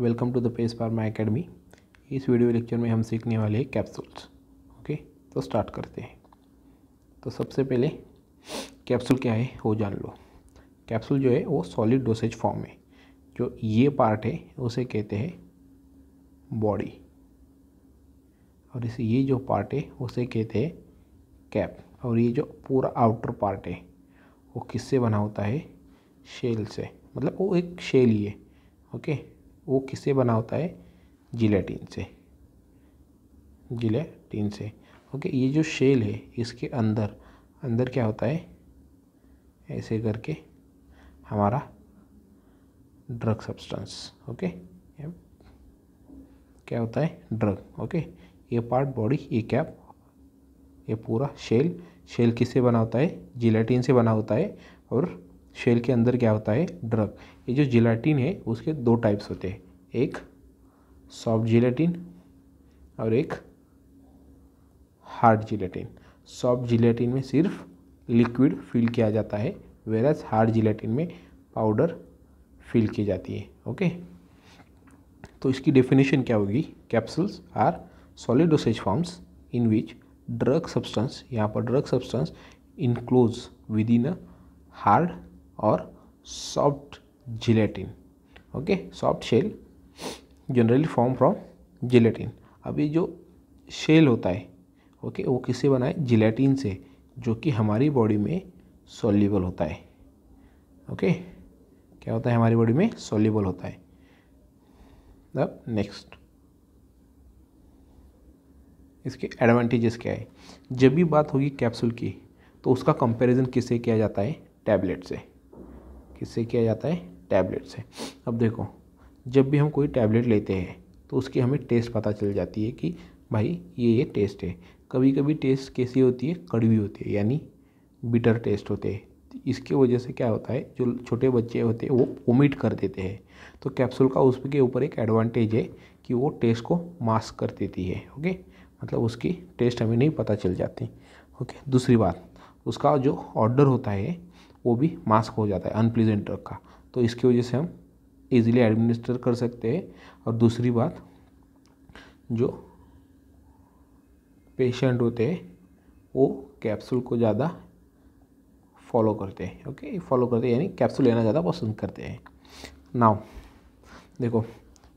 Welcome to the pace far my academy इस video lecture में हम सीखने वाले हैं कैप्सूल्स ओके तो स्टार्ट करते हैं तो सबसे पहले कैप्सूल क्या है वो जान लो कैप्सूल जो है वो सॉलिड डोसेज फॉर्म है जो ये पार्ट है उसे कहते हैं बॉडी और इसे ये जो पार्ट है उसे कहते हैं कैप और ये जो पूरा आउटर पार्ट है वो किससे बना होता है शेल से मतलब वो एक शेल ही है ओके वो किससे बना होता है जिलेटिन से जिलेटिन से ओके ये जो शेल है इसके अंदर अंदर क्या होता है ऐसे करके हमारा ड्रग सब्सटेंस ओके क्या होता है ड्रग ओके ये पार्ट बॉडी ये कैप ये पूरा शेल शेल किससे बना होता है जिलेटिन से बना होता है और शेल के अंदर क्या होता है ड्रग ये जो जिलाटिन है उसके दो टाइप्स होते हैं एक सॉफ्ट जिलेटिन और एक हार्ड जिलेटिन सॉफ्ट जिलेटिन में सिर्फ लिक्विड फिल किया जाता है वेराज हार्ड जिलेटिन में पाउडर फिल की जाती है ओके तो इसकी डेफिनेशन क्या होगी capsules are solid dosage forms in which drug substance यहाँ पर drug substance enclosed within a hard और soft gelatin okay soft shell generally form from gelatin अब ये जो शेल होता है ओके okay, वो किससे बना है जिलेटिन से जो कि हमारी बॉडी में सोल्यूबल होता है ओके okay? क्या होता है हमारी बॉडी में सोल्यूबल होता है अब नेक्स्ट इसके एडवांटेजेस क्या है जब भी बात होगी कैप्सूल की तो उसका कंपैरिजन किससे किया जाता है टैबलेट से किससे किया जाता है टैबलेट से अब देखो जब भी हम कोई टैबलेट लेते हैं तो उसकी हमें टेस्ट पता चल जाती है कि भाई ये ये टेस्ट है कभी कभी टेस्ट कैसी होती है कड़वी होती है यानी बिटर टेस्ट होते हैं इसके वजह से क्या होता है जो छोटे बच्चे होते हैं वो वोमिट कर देते हैं तो कैप्सूल का उसके ऊपर एक एडवांटेज है कि वो टेस्ट को मास्क कर देती है ओके मतलब उसकी टेस्ट हमें नहीं पता चल जाती ओके दूसरी बात उसका जो ऑर्डर होता है वो भी मास्क हो जाता है अनप्लीजेंट ड्रग का तो इसकी वजह से हम इजीली एडमिनिस्टर कर सकते हैं और दूसरी बात जो पेशेंट होते हैं वो कैप्सूल को ज़्यादा फॉलो करते हैं ओके फॉलो करते हैं यानी कैप्सूल लेना ज़्यादा पसंद करते हैं नाउ देखो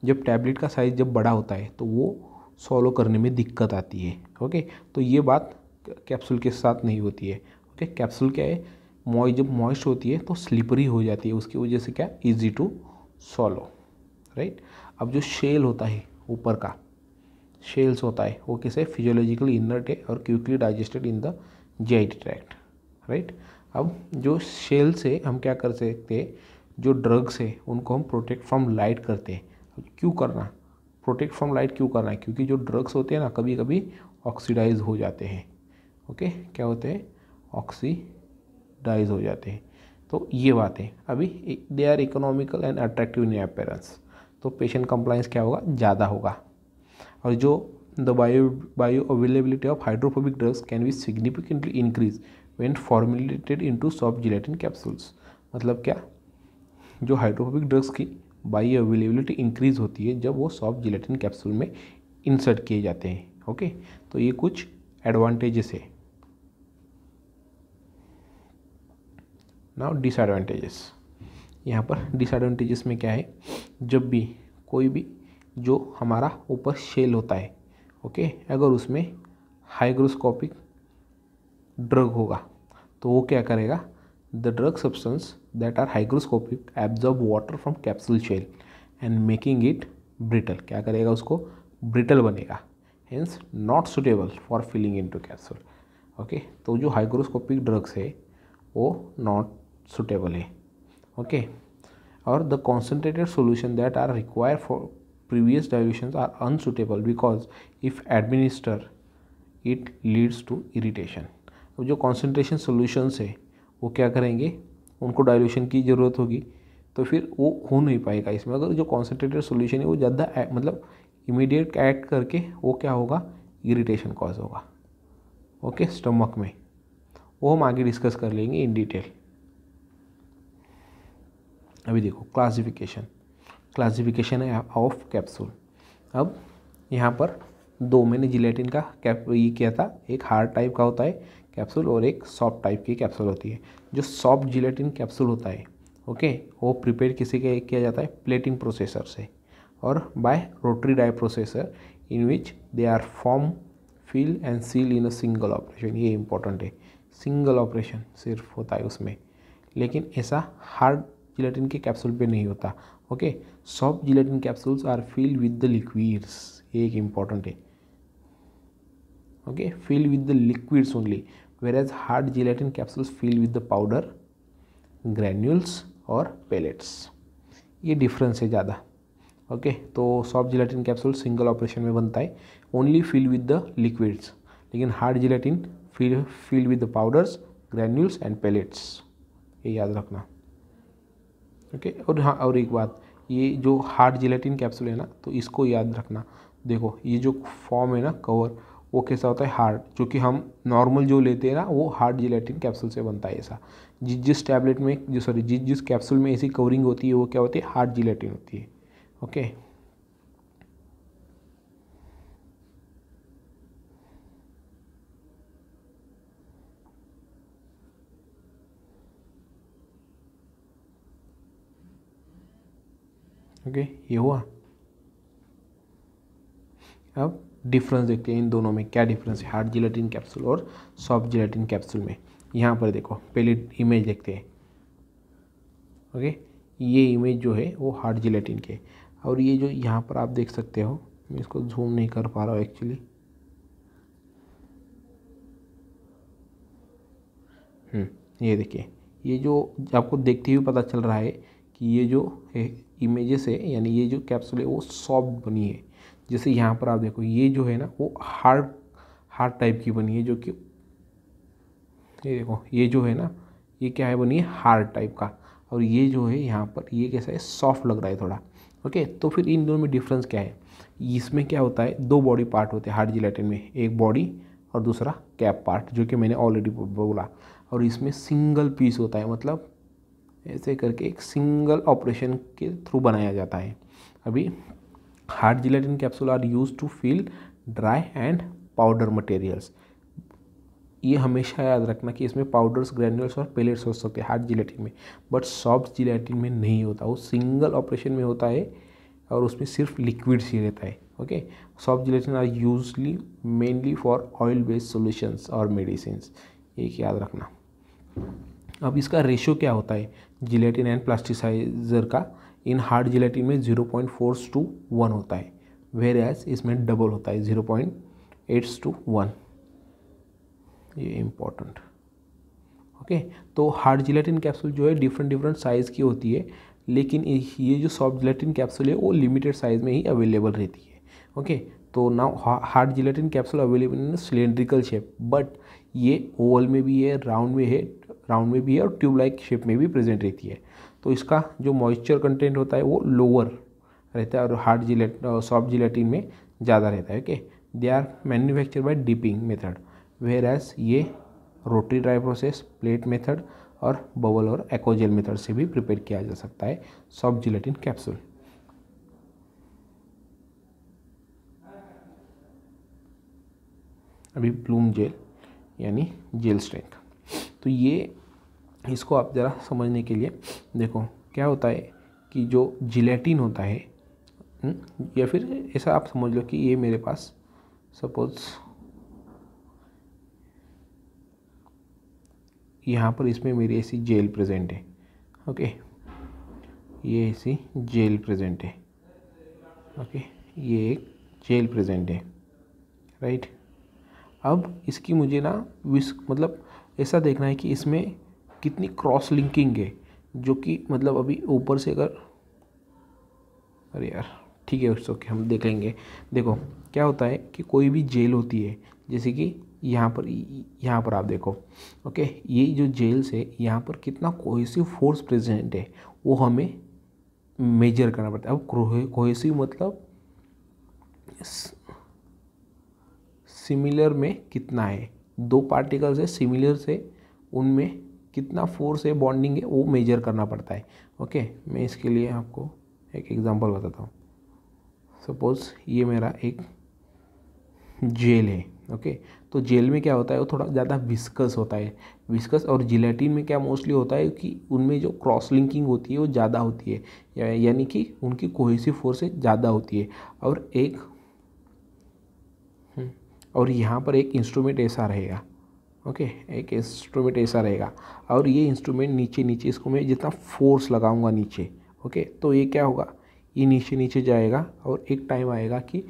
जब टैबलेट का साइज़ जब बड़ा होता है तो वो सॉलो करने में दिक्कत आती है ओके तो ये बात कैप्सूल के साथ नहीं होती है ओके कैप्सूल क्या है मॉइस्ट जब मॉइस्ट होती है तो स्लिपरी हो जाती है उसकी वजह से क्या इजी टू सॉलो राइट अब जो शेल होता है ऊपर का शेल्स होता है वो किसे फिजियोलॉजिकल इनर्ट है और quickly digested in the GI tract right अब जो शेल से हम क्या कर सकते हैं जो ड्रग्स है उनको हम प्रोटेक्ट फ्रॉम लाइट करते हैं क्यों करना प्रोटेक्ट फ्रॉम लाइट क्यों करना है क्योंकि जो ड्रग्स होते हैं ना कभी कभी ऑक्सीडाइज हो जाते हैं ओके क्या होते हैं ऑक्सी राइज हो जाते हैं तो ये बातें अभी they are economical and attractive in appearance तो पेशेंट कंप्लाइंस क्या होगा ज़्यादा होगा और जो the bio bioavailability of hydrophobic drugs can be significantly increase when formulated to soft gelatin capsules मतलब क्या जो हाइड्रोफोबिक ड्रग्स की बायो अवेलेबिलिटी इंक्रीज होती है जब वो सॉफ्ट जिलेटिन कैप्सूल में इंसर्ट किए जाते हैं ओके तो ये कुछ एडवांटेजेस है नाउ डिसएडवांटेजेस यहाँ पर डिसएडवांटेजेस में क्या है जब भी कोई भी जो हमारा ऊपर शेल होता है ओके अगर उसमें हाइग्रोस्कोपिक ड्रग होगा तो वो क्या करेगा the drug substance that are hygroscopic absorb water from capsule shell and making it brittle क्या करेगा उसको ब्रिटल बनेगा hence not suitable for filling into capsule okay तो जो हाइग्रोस्कोपिक ड्रग्स है वो not suitable okay or the concentrated solution that are required for previous dilutions are unsuitable because if administer it leads to irritation अब जो concentration solutions है वो क्या करेंगे उनको डायलूशन की ज़रूरत होगी तो फिर वो हो नहीं पाएगा इसमें अगर जो कॉन्सेंट्रेटेड सोल्यूशन है वो ज़्यादा मतलब इमीडिएट एक्ट करके वो क्या होगा इरीटेशन कॉज होगा ओके स्टमक में वो हम आगे डिस्कस कर लेंगे इन डिटेल अभी देखो क्लासिफिकेशन क्लासिफिकेशन है ऑफ कैप्सूल अब यहाँ पर दो मैंने जिलेटिन का कैप ये किया था एक हार्ड टाइप का होता है कैप्सूल और एक सॉफ्ट टाइप की कैप्सूल होती है जो सॉफ्ट जिलेटिन कैप्सूल होता है ओके वो प्रिपेयर किसी के किया जाता है प्लेटिंग प्रोसेसर से और by rotary die processor in which they are form fill and seal in a single operation ये इंपॉर्टेंट है सिंगल ऑपरेशन सिर्फ होता है उसमें लेकिन ऐसा हार्ड जिलेटिन के कैप्सूल पे नहीं होता okay soft gelatin capsules are filled with the liquids ये एक इम्पॉर्टेंट है okay filled with the liquids only whereas hard gelatin capsules filled with the powder granules और पेलेट्स ये डिफरेंस है ज़्यादा ओके तो soft gelatin capsule single operation में बनता है only fill with the liquids लेकिन hard gelatin fill fill with the powders granules and pellets ये याद रखना ओके और हाँ और एक बात ये जो हार्ड जिलेटिन कैप्सूल है ना तो इसको याद रखना देखो ये जो फॉर्म है ना कवर वो कैसा होता है हार्ड जो कि हम नॉर्मल जो लेते हैं ना वो हार्ड जिलेटिन कैप्सूल से बनता है ऐसा जिस जिस टैबलेट में जो सॉरी जिस जिस कैप्सूल में ऐसी कवरिंग होती है वो क्या होती है हार्ड जिलेटिन होती है ओके ओके ये हुआ अब डिफरेंस देखते हैं इन दोनों में क्या डिफरेंस है हार्ड जिलेटिन कैप्सूल और सॉफ्ट जिलेटिन कैप्सूल में यहाँ पर देखो पहले इमेज देखते हैं ओके ये इमेज जो है वो हार्ड जिलेटिन के और ये जो यहाँ पर आप देख सकते हो मैं इसको जूम नहीं कर पा रहा हूँ एक्चुअली हम्म, ये देखिए ये जो आपको देखते हुए पता चल रहा है कि ये जो है इमेजेस है यानी ये जो कैप्सूल है वो सॉफ्ट बनी है जैसे यहाँ पर आप देखो ये जो है ना वो हार्ड हार्ड टाइप की बनी है जो कि ये देखो ये जो है ना ये क्या है बनी है हार्ड टाइप का और ये जो है यहाँ पर ये कैसा है सॉफ्ट लग रहा है थोड़ा ओके तो फिर इन दोनों में डिफरेंस क्या है इसमें क्या होता है दो बॉडी पार्ट होते हैं हार्ड जिलेटिन में एक बॉडी और दूसरा कैप पार्ट जो कि मैंने ऑलरेडी बोला और इसमें सिंगल पीस होता है मतलब ऐसे करके एक सिंगल ऑपरेशन के थ्रू बनाया जाता है अभी hard gelatin capsule are use to fill dry and powder materials ये हमेशा याद रखना कि इसमें पाउडर्स ग्रैन्यूल्स और पेलेट्स हो सकते हैं हार्ड जिलेटिन में बट सॉफ्ट जिलेटिन में नहीं होता वो सिंगल ऑपरेशन में होता है और उसमें सिर्फ लिक्विड्स ही रहता है okay soft gelatin are usually mainly for oil based solutions और मेडिसिन एक याद रखना अब इसका रेशियो क्या होता है जिलेटिन एंड प्लास्टिसाइजर का इन हार्ड जिलेटिन में zero point force to one होता है वेर एज इसमें डबल होता है जीरो पॉइंट एट्स टू वन ये इम्पोर्टेंट ओके तो हार्ड जिलेटिन कैप्सूल जो है डिफरेंट डिफरेंट साइज़ की होती है लेकिन ये जो सॉफ्ट जिलेटिन कैप्सूल है वो लिमिटेड साइज़ में ही अवेलेबल रहती है ओके तो now hard gelatin capsule available in cylindrical shape but ये ओवल में भी है राउंड में है राउंड में भी है और ट्यूब लाइक शेप में भी प्रेजेंट रहती है तो इसका जो मॉइस्चर कंटेंट होता है वो लोअर रहता है और हार्ड जिलेट सॉफ्ट जिलेटिन में ज़्यादा रहता है okay they are manufacture by dipping method whereas ये rotary dry process plate method और बबल और एक्ोजेल मेथड से भी प्रिपेयर किया जा सकता है सॉफ्ट जिलेटिन कैप्सूल अभी ब्लूम जेल यानी जेल स्ट्रेंथ तो ये इसको आप ज़रा समझने के लिए देखो क्या होता है कि जो जिलेटिन होता है हम्म, या फिर ऐसा आप समझ लो कि ये मेरे पास सपोज़ यहाँ पर इसमें मेरी ऐसी जेल प्रेजेंट है ओके ये ऐसी जेल प्रेजेंट है ओके ये एक जेल प्रेजेंट है राइट अब इसकी मुझे ना विस्क मतलब ऐसा देखना है कि इसमें कितनी क्रॉस लिंकिंग है जो कि मतलब अभी ऊपर से अगर अरे यार ठीक है उस ओके हम देख लेंगे देखो क्या होता है कि कोई भी जेल होती है जैसे कि यहाँ पर यहाँ पर आप देखो ओके ये जो जेल्स है यहाँ पर कितना कोहेसिव फोर्स प्रेजेंट है वो हमें मेजर करना पड़ता है अब कोहेसिव मतलब सिमिलर में कितना है दो पार्टिकल्स है सिमिलर से उनमें कितना फोर्स है बॉन्डिंग है वो मेजर करना पड़ता है ओके मैं इसके लिए आपको एक एग्जांपल बताता हूँ सपोज़ ये मेरा एक जेल है ओके तो जेल में क्या होता है वो थोड़ा ज़्यादा विस्कस होता है विस्कस और जिलेटिन में क्या मोस्टली होता है कि उनमें जो क्रॉस लिंकिंग होती है वो ज़्यादा होती है यानी कि उनकी कोहेसिव फोर्सेज ज़्यादा होती है और एक और यहाँ पर एक इंस्ट्रूमेंट ऐसा रहेगा ओके एक इंस्ट्रूमेंट ऐसा रहेगा और ये इंस्ट्रूमेंट नीचे नीचे इसको मैं जितना फोर्स लगाऊंगा नीचे ओके तो ये क्या होगा ये नीचे नीचे जाएगा और एक टाइम आएगा कि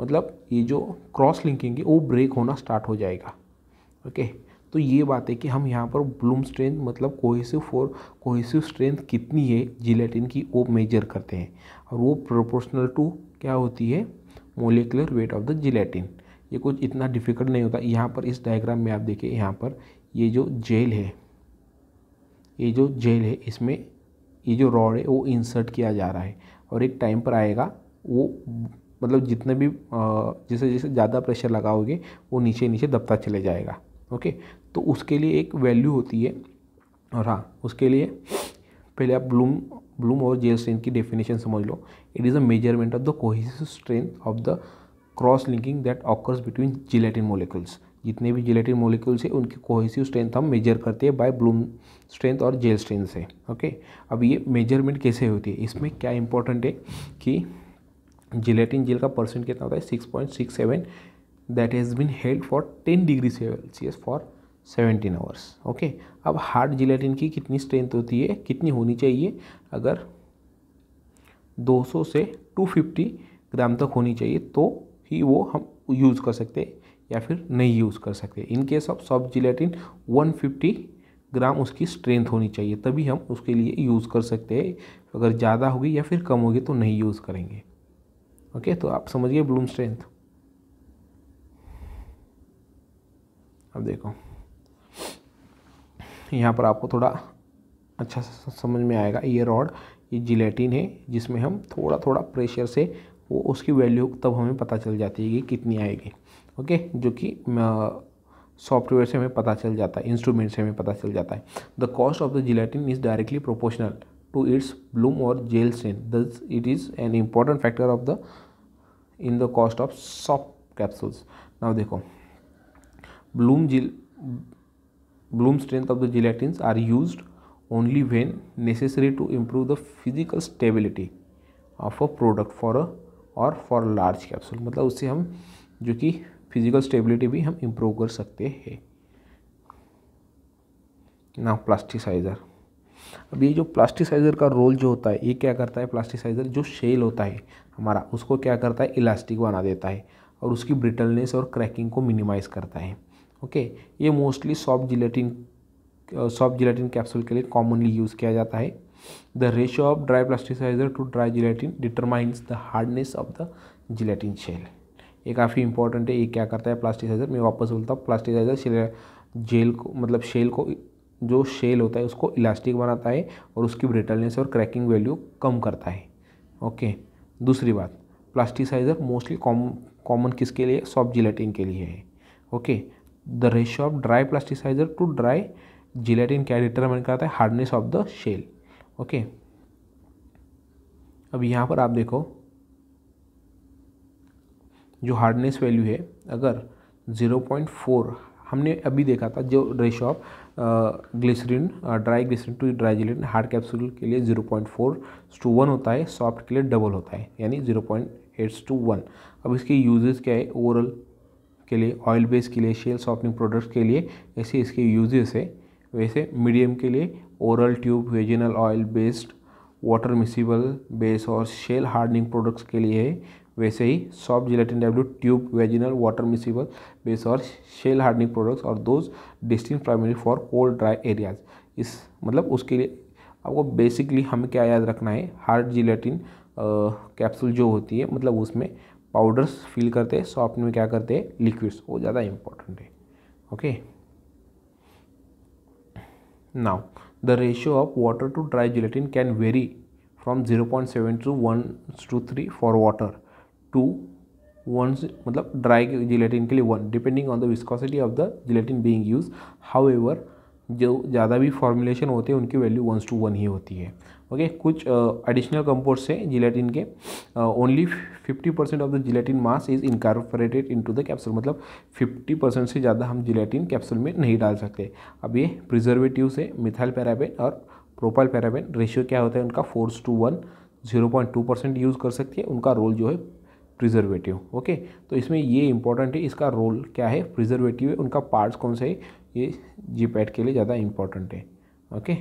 मतलब ये जो क्रॉस लिंकिंग है वो ब्रेक होना स्टार्ट हो जाएगा ओके तो ये बात है कि हम यहाँ पर ब्लूम स्ट्रेंथ मतलब कोहेसिव फोर कोहेसिव स्ट्रेंथ कितनी है जिलेटिन की वो मेजर करते हैं और वो प्रोपोर्शनल टू क्या होती है molecular weight of the gelatin ये कुछ इतना डिफ़िकल्ट नहीं होता यहाँ पर इस डायग्राम में आप देखिए यहाँ पर ये जो जेल है ये जो जेल है इसमें ये जो रॉड है वो इंसर्ट किया जा रहा है और एक टाइम पर आएगा वो मतलब जितने भी जैसे जैसे ज़्यादा प्रेशर लगाओगे वो नीचे नीचे दबता चले जाएगा ओके तो उसके लिए एक वैल्यू होती है और हाँ उसके लिए पहले आप ब्लूम ब्लूम और जेल स्ट्रेंथ की डेफिनेशन समझ लो it is a measurement of the cohesive strength of the cross linking that occurs between gelatin molecules जितने भी जिलेटिन मोलिकुल्स है उनकी कोहेसिव स्ट्रेंथ हम मेजर करते हैं बाय ब्लूम स्ट्रेंथ और जेल स्ट्रेंथ से ओके अब ये मेजरमेंट कैसे होती है इसमें क्या इंपॉर्टेंट है कि जिलेटिन जेल का परसेंट कितना होता है six point six seven that has been held for ten degree celsius for seventeen hours okay अब हार्ड जिलेटिन की कितनी स्ट्रेंथ होती है कितनी होनी चाहिए अगर दो सौ से टू फिफ्टी ग्राम तक होनी चाहिए तो ही वो हम यूज़ कर सकते या फिर नहीं यूज़ कर सकते in case of soft gelatin 150 gram उसकी स्ट्रेंथ होनी चाहिए तभी हम उसके लिए यूज़ कर सकते हैं अगर ज़्यादा होगी या फिर कम होगी तो नहीं यूज़ करेंगे ओके तो आप समझिए ब्लूम स्ट्रेंथ अब देखो यहाँ पर आपको थोड़ा अच्छा समझ में आएगा ये रॉड ये जिलेटिन है जिसमें हम थोड़ा थोड़ा प्रेशर से वो उसकी वैल्यू तब हमें पता चल जाती है कि कितनी आएगी ओके जो कि सॉफ्टवेयर से हमें पता चल जाता है इंस्ट्रूमेंट से हमें पता चल जाता है the cost of the gelatin is directly proportional to its bloom और जेल सेन thus it is an important factor of the in the cost of soft capsules now देखो bloom gel bloom strength of the gelatin are use only when necessary to improve the physical stability of a product for a और for large capsule मतलब उससे हम जो कि physical stability भी हम improve कर सकते हैं ना प्लास्टिसाइज़र अब ये जो प्लास्टिसाइज़र का रोल जो होता है ये क्या करता है प्लास्टिसाइज़र जो शेल होता है हमारा उसको क्या करता है इलास्टिक बना देता है और उसकी ब्रिटलनेस और क्रैकिंग को मिनिमाइज़ करता है ओके ये mostly soft gelatin soft gelatin capsule के लिए कॉमनली यूज़ किया जाता है The ratio of dry plasticizer to dry gelatin determines the hardness of the gelatin shell. ये काफ़ी इंपॉर्टेंट है ये क्या करता है प्लास्टिसाइजर मैं वापस बोलता हूँ प्लास्टिसाइजर जेल को मतलब शेल को जो शेल होता है उसको इलास्टिक बनाता है और उसकी ब्रिटलनेस और क्रैकिंग वैल्यू कम करता है ओके दूसरी बात प्लास्टिसाइजर मोस्टली कॉमन कॉमन किसके लिए सॉफ्ट जिलेटिन के लिए है okay the ratio of dry plasticizer to dry gelatin क्या डिटरमाइन करता है hardness of the shell okay अब यहाँ पर आप देखो जो हार्डनेस वैल्यू है अगर 0.4 हमने अभी देखा था जो ratio of glycerin dry glycerin to dry gelatin hard capsule के लिए 0.4 टू वन होता है सॉफ्ट के लिए डबल होता है यानी 0.8 टू वन अब इसके यूजेस क्या है ओवरऑल के लिए ऑयल बेस के लिए शेल सॉफ्टनिंग प्रोडक्ट्स के लिए ऐसे इसके यूजेस है वैसे मीडियम के लिए oral tube vaginal oil based water miscible base और शेल हार्डनिंग प्रोडक्ट्स के लिए है वैसे ही soft gelatin W tube vaginal water miscible base और शेल हार्डनिंग प्रोडक्ट्स और those destined primary for cold dry areas इस मतलब उसके लिए आपको बेसिकली हमें क्या याद रखना है हार्ड जिलेटिन कैप्सूल जो होती है मतलब उसमें पाउडर्स फील करते हैं सॉफ्ट में क्या करते हैं लिक्विड्स वो ज़्यादा इंपॉर्टेंट है okay okay? Now, the ratio of water to dry gelatin can vary from 0.7 to 1 to 3 for water to 1 मतलब dry gelatin के लिए 1 Depending on the viscosity of the gelatin being used, however. जो ज़्यादा भी formulation होते हैं उनकी value one two one ही होती है ओके okay, कुछ एडिशनल कंपोस्ट हैं जिलेटिन के only fifty percent of the gelatin mass is incorporated into the capsule मतलब फिफ्टी परसेंट से ज़्यादा हम जिलेटिन कैप्सूल में नहीं डाल सकते अब ये प्रिजर्वेटिव से मिथाइल पैराबेन और प्रोपाइल पैराबेन रेशियो क्या होता है उनका fours to one zero point two percent use कर सकती है उनका रोल जो है प्रिजर्वेटिव ओके तो इसमें ये इंपॉर्टेंट है इसका रोल क्या है प्रिजर्वेटिव है उनका पार्ट्स कौन से है ये जी के लिए ज़्यादा इम्पोर्टेंट है okay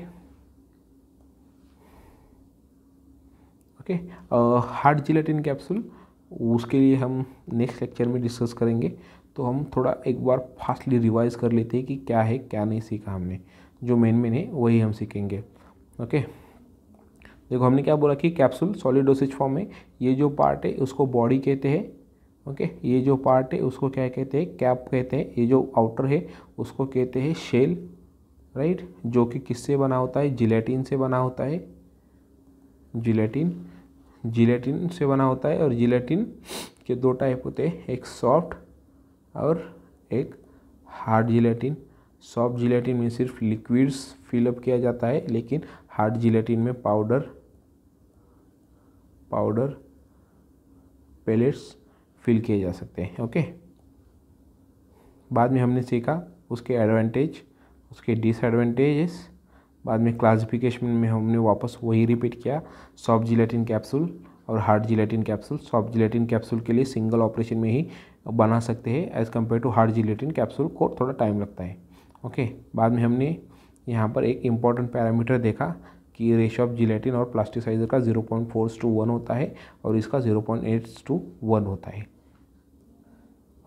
okay hard gelatin capsule उसके लिए हम नेक्स्ट लेक्चर में डिस्कस करेंगे तो हम थोड़ा एक बार फास्टली रिवाइज कर लेते हैं कि क्या है क्या नहीं सीखा हमने जो मेन मेन है वही हम सीखेंगे ओके देखो हमने क्या बोला कि कैप्सूल सॉलिड डोसेज फॉर्म में ये जो पार्ट है उसको बॉडी कहते हैं ओके ये जो पार्ट है उसको क्या कहते हैं कैप कहते हैं ये जो आउटर है उसको कहते हैं शेल राइट जो कि किससे बना होता है जिलेटिन से बना होता है जिलेटिन जिलेटिन से बना होता है और जिलेटिन के दो टाइप होते हैं एक सॉफ्ट और एक हार्ड जिलेटिन सॉफ्ट जिलेटिन में सिर्फ लिक्विड्स फिलअप किया जाता है लेकिन हार्ड जिलेटिन में पाउडर पाउडर पेलेट्स फिल किए जा सकते हैं ओके बाद में हमने सीखा उसके एडवांटेज उसके डिसएडवांटेजेस बाद में क्लासिफिकेशन में हमने वापस वही रिपीट किया सॉफ्ट जिलेटिन कैप्सूल और hard gelatin capsule soft gelatin capsule के लिए सिंगल ऑपरेशन में ही बना सकते हैं as compare to hard gelatin capsule को थोड़ा टाइम लगता है ओके बाद में हमने यहाँ पर एक इम्पॉर्टेंट पैरामीटर देखा कि रेशो ऑफ जिलेटिन और प्लास्टिसाइजर का zero point four to one होता है और इसका zero point eight to one होता है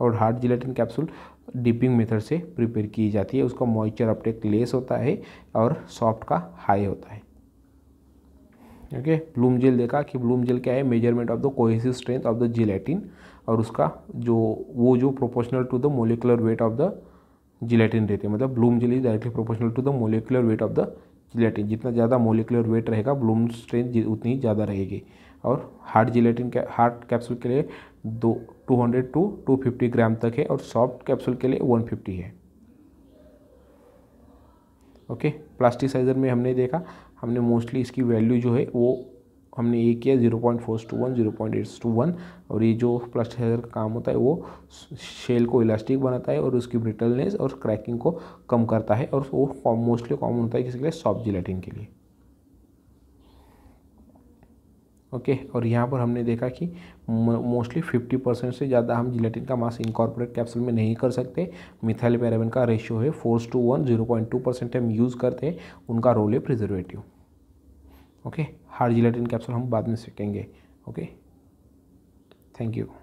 और hard gelatin capsule dipping method से प्रिपेयर की जाती है उसका मॉइस्चर अपटेक लेस होता है और सॉफ्ट का हाई होता है ओके ब्लूम जेल देखा कि ब्लूम जेल क्या है measurement of the cohesive strength of the gelatin और उसका जो वो जो proportional to the molecular weight of the gelatin रहती है मतलब bloom gel is directly proportional to the molecular weight of the gelatin जितना ज़्यादा मोलिकुलर वेट रहेगा ब्लूम स्ट्रेंथ उतनी ज़्यादा रहेगी और हार्ड जिलेटिन के हार्ड कैप्सूल के लिए दो two hundred to two fifty gram तक है और सॉफ्ट कैप्सूल के लिए वन फिफ्टी है ओके प्लास्टिक साइजर में हमने देखा हमने मोस्टली इसकी वैल्यू जो है वो हमने ये किया zero point force to one zero point एट्स to one और ये जो प्लास्टिसाइजर का काम होता है वो शेल को इलास्टिक बनाता है और उसकी ब्रिटलनेस और क्रैकिंग को कम करता है और वो मोस्टली कॉमन होता है किसी के लिए सॉफ्ट जिलेटिन के लिए ओके okay, और यहाँ पर हमने देखा कि मोस्टली फिफ्टी परसेंट से ज़्यादा हम जिलेटिन का मास इंकॉर्पोरेट कैप्सूल में नहीं कर सकते मिथाइल पैराबिन का रेशियो है fours to one zero point two percent हम यूज़ करते हैं उनका रोल है preservative okay hard gelatin capsule हम बाद में सीखेंगे ओके थैंक यू